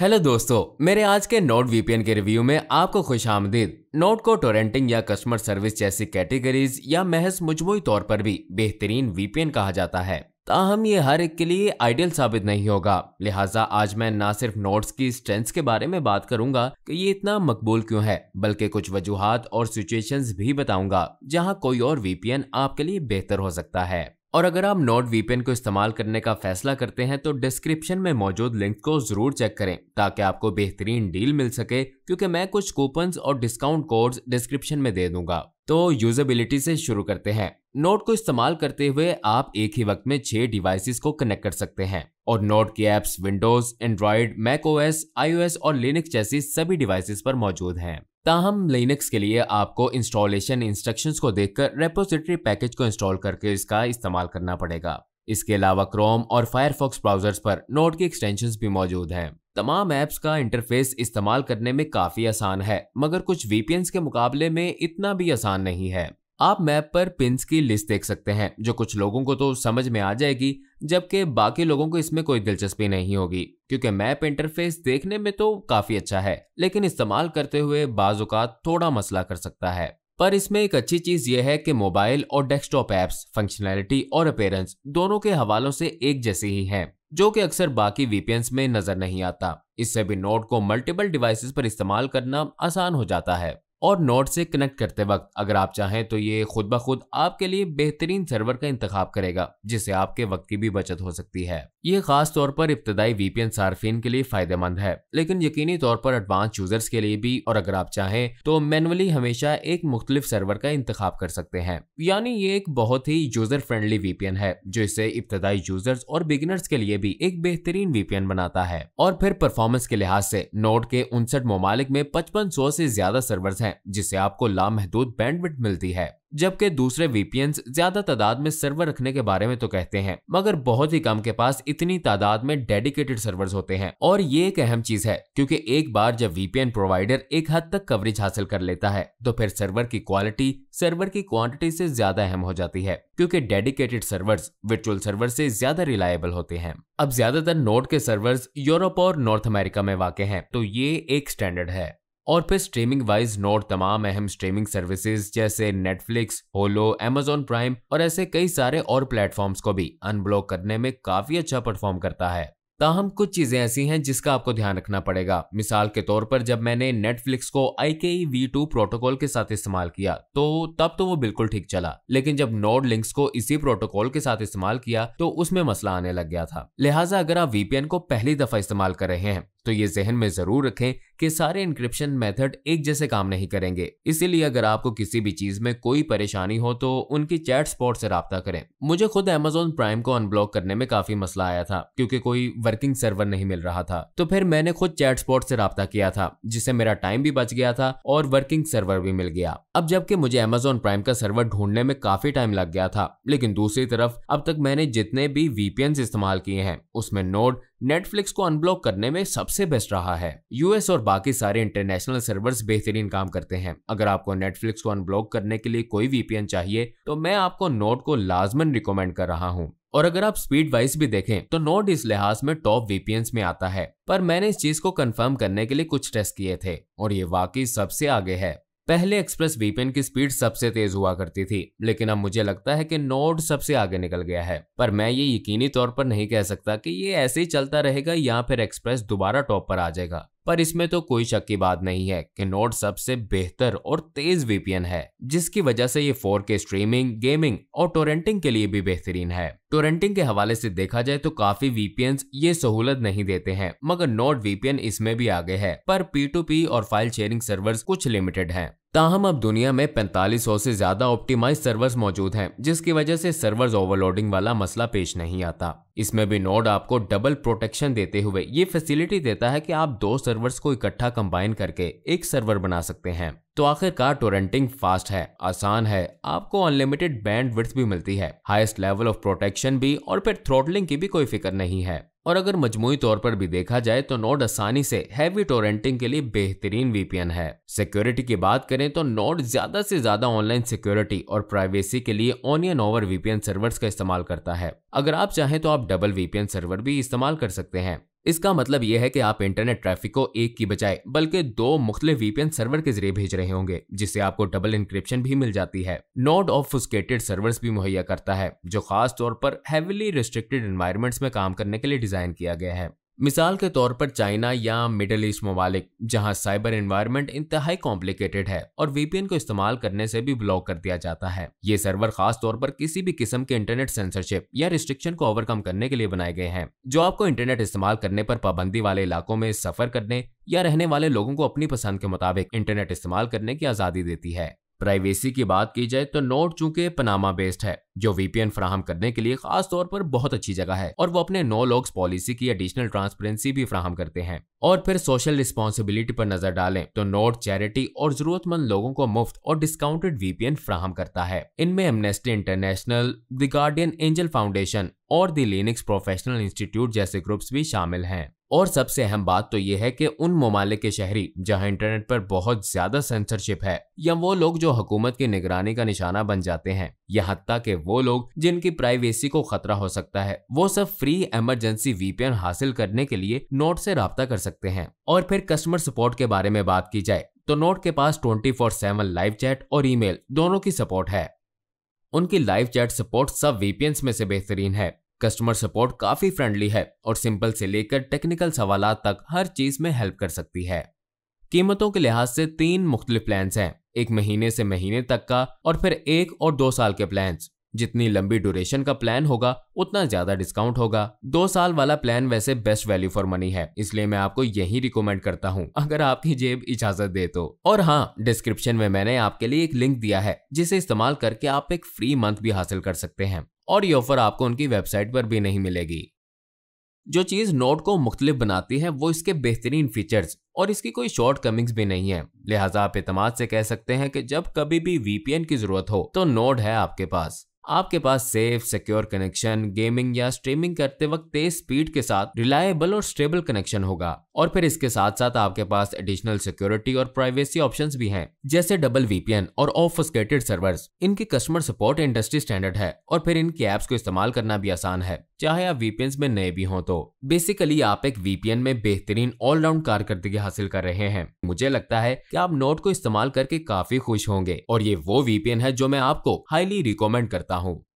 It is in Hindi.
हेलो दोस्तों मेरे आज के नोट वीपीएन के रिव्यू में आपको खुश आमदीद नोट को टोरेंटिंग या कस्टमर सर्विस जैसी कैटेगरीज या महज मजमुई तौर पर भी बेहतरीन वीपीएन कहा जाता है ताहम ये हर एक के लिए आइडियल साबित नहीं होगा लिहाजा आज मैं ना सिर्फ नोट्स की स्ट्रेंथ्स के बारे में बात करूंगा कि ये इतना मकबूल क्यों है बल्कि कुछ वजूहत और सिचुएशंस भी बताऊंगा जहां कोई और वीपीएन आपके लिए बेहतर हो सकता है और अगर आप नोट वीपीएन को इस्तेमाल करने का फैसला करते हैं तो डिस्क्रिप्शन में मौजूद लिंक को जरूर चेक करें ताकि आपको बेहतरीन डील मिल सके क्योंकि मैं कुछ कूपन और डिस्काउंट कोड्स डिस्क्रिप्शन में दे दूंगा तो यूजेबिलिटी से शुरू करते हैं नोट को इस्तेमाल करते हुए आप एक ही वक्त में छह डिवाइसेस को कनेक्ट कर सकते हैं और नोट की apps Windows Android Mac O S और लिनक्स जैसी सभी डिवाइसेस पर मौजूद हैं ताहम लिनक्स के लिए आपको इंस्टॉलेशन इंस्ट्रक्शंस को देखकर रेपोजिटरी पैकेज को इंस्टॉल करके इसका इस्तेमाल करना पड़ेगा इसके अलावा क्रोम और फायरफॉक्स ब्राउजर्स पर नोट की एक्सटेंशन भी मौजूद हैं। तमाम ऐप्स का इंटरफेस इस्तेमाल करने में काफी आसान है मगर कुछ वीपीएन के मुकाबले में इतना भी आसान नहीं है आप मैप पर पिंस की लिस्ट देख सकते हैं जो कुछ लोगों को तो समझ में आ जाएगी जबकि बाकी लोगों को इसमें कोई दिलचस्पी नहीं होगी क्योंकि मैप इंटरफेस देखने में तो काफी अच्छा है लेकिन इस्तेमाल करते हुए बाजुकात थोड़ा मसला कर सकता है पर इसमें एक अच्छी चीज यह है कि मोबाइल और डेस्कटॉप एप्स फंक्शनैलिटी और अपेयरेंस दोनों के हवालों से एक जैसे ही है जो कि अक्सर बाकी वीपीएन में नजर नहीं आता इससे भी नोट को मल्टीपल डिवाइसेस पर इस्तेमाल करना आसान हो जाता है और नोड से कनेक्ट करते वक्त अगर आप चाहें तो ये खुद ब खुद आपके लिए बेहतरीन सर्वर का इंतजाम करेगा जिससे आपके वक्त की भी बचत हो सकती है ये खास तौर पर इब्तदाई वीपीएन सार्फिन के लिए फायदेमंद है लेकिन यकीनी तौर पर एडवांस यूजर्स के लिए भी और अगर आप चाहें तो मैनुअली हमेशा एक मुख्तलिफ सर्वर का इंतजाम कर सकते हैं यानी ये एक बहुत ही यूजर फ्रेंडली वीपीएन है जो इसे इब्तदाई यूजर्स और बिगिनर्स के लिए भी एक बेहतरीन वीपीएन बनाता है और फिर परफॉर्मेंस के लिहाज से नोट के उनसठ ममालिक में पचपन सौ से ज्यादा है हैं जिससे आपको लामहदूद बैंडविड्थ मिलती है जबकि दूसरे वीपीएन ज्यादा तादाद में सर्वर रखने के बारे में तो कहते हैं मगर बहुत ही कम के पास इतनी तादाद में डेडिकेटेड सर्वर्स होते हैं और ये एक अहम चीज है क्योंकि एक बार जब वीपीएन प्रोवाइडर एक हद तक कवरेज हासिल कर लेता है तो फिर सर्वर की क्वालिटी सर्वर की क्वांटिटी से ज्यादा अहम हो जाती है क्योंकि डेडिकेटेड सर्वर्स वर्चुअल सर्वर से ज्यादा रिलायबल होते हैं अब ज्यादातर नोट के सर्वर्स यूरोप और नॉर्थ अमेरिका में वाक़ हैं तो ये एक स्टैंडर्ड है और फिर स्ट्रीमिंग वाइज नोट तमाम अहम स्ट्रीमिंग सर्विसेज जैसे नेटफ्लिक्स होलो एमेजोन प्राइम और ऐसे कई सारे और प्लेटफॉर्म्स को भी अनब्लॉक करने में काफी अच्छा परफॉर्म करता है ताहम कुछ चीजें ऐसी हैं जिसका आपको ध्यान रखना पड़ेगा मिसाल के तौर पर जब मैंने नेटफ्लिक्स को आई के वी टू प्रोटोकॉल के साथ इस्तेमाल किया तो तब तो वो बिल्कुल ठीक चला लेकिन जब नोड लिंक्स को इसी प्रोटोकॉल के साथ इस्तेमाल किया तो उसमें मसला आने लग गया था लिहाजा अगर आप वीपीएन को पहली दफा इस्तेमाल कर रहे हैं तो ये जहन में जरूर रखें कि सारे इंक्रिप्शन मेथड एक जैसे काम नहीं करेंगे इसीलिए अगर आपको किसी भी चीज में कोई परेशानी हो तो उनकी चैट स्पॉट से रबता करें मुझे खुद अमेजोन प्राइम को अनब्लॉक करने में काफी मसला आया था क्योंकि कोई वर्किंग सर्वर नहीं मिल रहा था तो फिर मैंने खुद चैट स्पॉट से रबता किया था जिससे मेरा टाइम भी बच गया था और वर्किंग सर्वर भी मिल गया अब जबकि मुझे अमेजोन प्राइम का सर्वर ढूंढने में काफी टाइम लग गया था लेकिन दूसरी तरफ अब तक मैंने जितने भी वीपीएन इस्तेमाल किए हैं उसमें नोड नेटफ्लिक्स को अनब्लॉक करने में सबसे बेस्ट रहा है यूएस और बाकी सारे इंटरनेशनल सर्वर्स बेहतरीन काम करते हैं अगर आपको नेटफ्लिक्स को अनब्लॉक करने के लिए कोई वीपीएन चाहिए तो मैं आपको नोट को लाजमन रिकमेंड कर रहा हूँ और अगर आप स्पीड वाइज भी देखें तो नोट इस लिहाज में टॉप वीपीएन में आता है पर मैंने इस चीज को कंफर्म करने के लिए कुछ टेस्ट किए थे और ये वाकई सबसे आगे है पहले एक्सप्रेस वीपीएन की स्पीड सबसे तेज हुआ करती थी लेकिन अब मुझे लगता है कि नोड सबसे आगे निकल गया है पर मैं ये यकीनी तौर पर नहीं कह सकता कि ये ऐसे ही चलता रहेगा या फिर एक्सप्रेस दोबारा टॉप पर आ जाएगा पर इसमें तो कोई शक की बात नहीं है कि नोट सबसे बेहतर और तेज वीपीएन है जिसकी वजह से ये फोर के स्ट्रीमिंग गेमिंग और टोरेंटिंग के लिए भी बेहतरीन है टोरेंटिंग के हवाले से देखा जाए तो काफी वीपीएन ये सहूलत नहीं देते हैं मगर नोट वीपीएन इसमें भी आगे है पर पी और फाइल शेयरिंग सर्वर कुछ लिमिटेड है ताहम अब दुनिया में 4500 से ज्यादा ऑप्टिमाइज सर्वर्स मौजूद हैं जिसकी वजह से सर्वर्स ओवरलोडिंग वाला मसला पेश नहीं आता इसमें भी नोड आपको डबल प्रोटेक्शन देते हुए ये फैसिलिटी देता है कि आप दो सर्वर्स को इकट्ठा कंबाइन करके एक सर्वर बना सकते हैं तो आखिरकार टोरेंटिंग फास्ट है आसान है आपको अनलिमिटेड बैंड भी मिलती है हाईएस्ट लेवल ऑफ प्रोटेक्शन भी और फिर थ्रोटलिंग की भी कोई फिक्र नहीं है और अगर मजमुई तौर पर भी देखा जाए तो नोड आसानी से हैवी टोरेंटिंग के लिए बेहतरीन वीपीएन है सिक्योरिटी की बात करें तो नोड ज्यादा से ज्यादा ऑनलाइन सिक्योरिटी और प्राइवेसी के लिए ऑनियन ओवर वीपीएन सर्वर्स का इस्तेमाल करता है अगर आप चाहें तो आप डबल वीपीएन सर्वर भी इस्तेमाल कर सकते हैं इसका मतलब यह है कि आप इंटरनेट ट्रैफिक को एक की बजाय बल्कि दो मुख्तलि वीपीएन सर्वर के जरिए भेज रहे होंगे जिससे आपको डबल इंक्रिप्शन भी मिल जाती है ऑफ फुस्केटेड सर्वर्स भी मुहैया करता है जो खास तौर पर हैविली रिस्ट्रिक्टेड इन्वायरमेंट्स में काम करने के लिए डिजाइन किया गया है मिसाल के तौर पर चाइना या मिडल ईस्ट ममालिक जहां साइबर इन्वायरमेंट इंतहाई कॉम्प्लिकेटेड है और वीपीएन को इस्तेमाल करने से भी ब्लॉक कर दिया जाता है ये सर्वर खास तौर पर किसी भी किस्म के इंटरनेट सेंसरशिप या रिस्ट्रिक्शन को ओवरकम करने के लिए बनाए गए हैं जो आपको इंटरनेट इस्तेमाल करने पर पाबंदी वाले इलाकों में सफर करने या रहने वाले लोगों को अपनी पसंद के मुताबिक इंटरनेट इस्तेमाल करने की आजादी देती है प्राइवेसी की बात की जाए तो नोट चूंकि पनामा बेस्ड है जो वीपीएन फ्राहम करने के लिए खास तौर पर बहुत अच्छी जगह है और वो अपने नो लॉग्स पॉलिसी की एडिशनल ट्रांसपेरेंसी भी फ्राहम करते हैं और फिर सोशल रिस्पॉन्सिबिलिटी पर नजर डालें तो नोट चैरिटी और जरूरतमंद लोगों को मुफ्त और डिस्काउंटेड वीपीएन फ्राहम करता है इनमें Amnesty International the Guardian Angel Foundation और दी लिनक्स प्रोफेशनल इंस्टीट्यूट जैसे ग्रुप्स भी शामिल हैं और सबसे अहम बात तो ये है कि उन ममालिक के शहरी जहां इंटरनेट पर बहुत ज्यादा सेंसरशिप है या वो लोग जो हुकूमत की निगरानी का निशाना बन जाते हैं या हती के वो लोग जिनकी प्राइवेसी को खतरा हो सकता है वो सब फ्री इमरजेंसी वीपीएन हासिल करने के लिए नोट से रबता कर सकते हैं और फिर कस्टमर सपोर्ट के बारे में बात की जाए तो नोट के पास twenty four seven live chat और ईमेल दोनों की सपोर्ट है उनकी लाइव चैट सपोर्ट सब वीपीएन में से बेहतरीन है कस्टमर सपोर्ट काफी फ्रेंडली है और सिंपल से लेकर टेक्निकल सवाल तक हर चीज में हेल्प कर सकती है कीमतों के लिहाज से तीन मुख्तलिफ प्लान्स हैं एक महीने से महीने तक का और फिर एक और दो साल के प्लान्स जितनी लंबी ड्यूरेशन का प्लान होगा उतना ज्यादा डिस्काउंट होगा दो साल वाला प्लान वैसे बेस्ट वैल्यू फॉर मनी है इसलिए मैं आपको यही रिकमेंड करता हूँ अगर आपकी जेब इजाजत दे तो और हाँ डिस्क्रिप्शन में मैंने आपके लिए एक लिंक दिया है जिसे इस्तेमाल करके आप एक फ्री मंथ भी हासिल कर सकते हैं और ये ऑफर आपको उनकी वेबसाइट पर भी नहीं मिलेगी जो चीज़ नोट को मुख्तलिफ बनाती है वो इसके बेहतरीन फीचर्स और इसकी कोई शॉर्ट कमिंग्स भी नहीं है लिहाजा आप इतम से कह सकते हैं कि जब कभी भी वीपीएन की जरूरत हो तो नोट है आपके पास आपके पास सेफ सिक्योर कनेक्शन गेमिंग या स्ट्रीमिंग करते वक्त तेज स्पीड के साथ रिलायबल और स्टेबल कनेक्शन होगा और फिर इसके साथ साथ आपके पास एडिशनल सिक्योरिटी और प्राइवेसी ऑप्शंस भी हैं जैसे डबल वीपीएन और ऑफस्केटेड सर्वर्स इनकी कस्टमर सपोर्ट इंडस्ट्री स्टैंडर्ड है और फिर इनके एप्स को इस्तेमाल करना भी आसान है चाहे आप वीपीएन में नए भी हों तो बेसिकली आप एक वीपीएन में बेहतरीन ऑलराउंड कारकर्दगी हासिल कर रहे हैं मुझे लगता है कि आप नोट को इस्तेमाल करके काफी खुश होंगे और ये वो वीपीएन है जो मैं आपको हाईली रिकमेंड करता हूँ